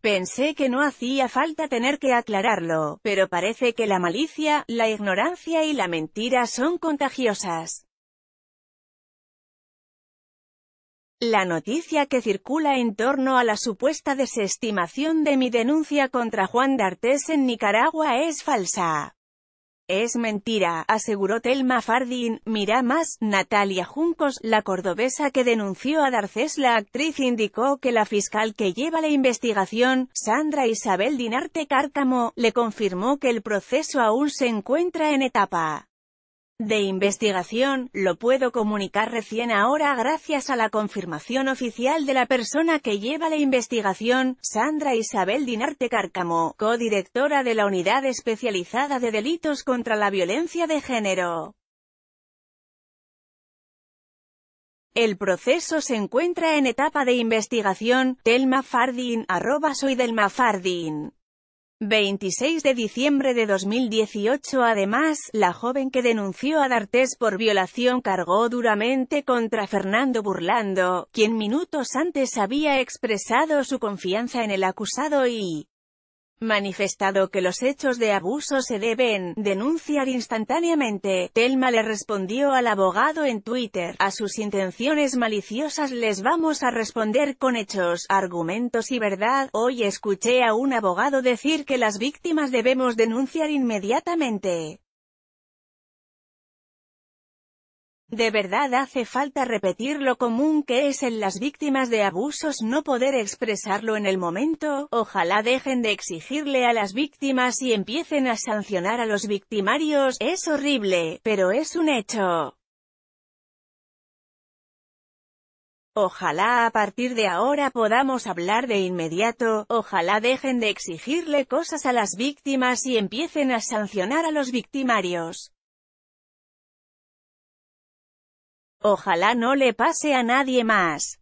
Pensé que no hacía falta tener que aclararlo, pero parece que la malicia, la ignorancia y la mentira son contagiosas. La noticia que circula en torno a la supuesta desestimación de mi denuncia contra Juan D'Artes en Nicaragua es falsa. Es mentira, aseguró Telma Fardin. Mira más, Natalia Juncos, la cordobesa que denunció a Darcés la actriz indicó que la fiscal que lleva la investigación, Sandra Isabel Dinarte Cárcamo, le confirmó que el proceso aún se encuentra en etapa de investigación, lo puedo comunicar recién ahora gracias a la confirmación oficial de la persona que lleva la investigación, Sandra Isabel Dinarte Cárcamo, codirectora de la Unidad Especializada de Delitos contra la Violencia de Género. El proceso se encuentra en etapa de investigación, Telma soy Delma 26 de diciembre de 2018 Además, la joven que denunció a D'Artés por violación cargó duramente contra Fernando Burlando, quien minutos antes había expresado su confianza en el acusado y manifestado que los hechos de abuso se deben denunciar instantáneamente. Telma le respondió al abogado en Twitter, a sus intenciones maliciosas les vamos a responder con hechos, argumentos y verdad. Hoy escuché a un abogado decir que las víctimas debemos denunciar inmediatamente. De verdad hace falta repetir lo común que es en las víctimas de abusos no poder expresarlo en el momento, ojalá dejen de exigirle a las víctimas y empiecen a sancionar a los victimarios, es horrible, pero es un hecho. Ojalá a partir de ahora podamos hablar de inmediato, ojalá dejen de exigirle cosas a las víctimas y empiecen a sancionar a los victimarios. Ojalá no le pase a nadie más.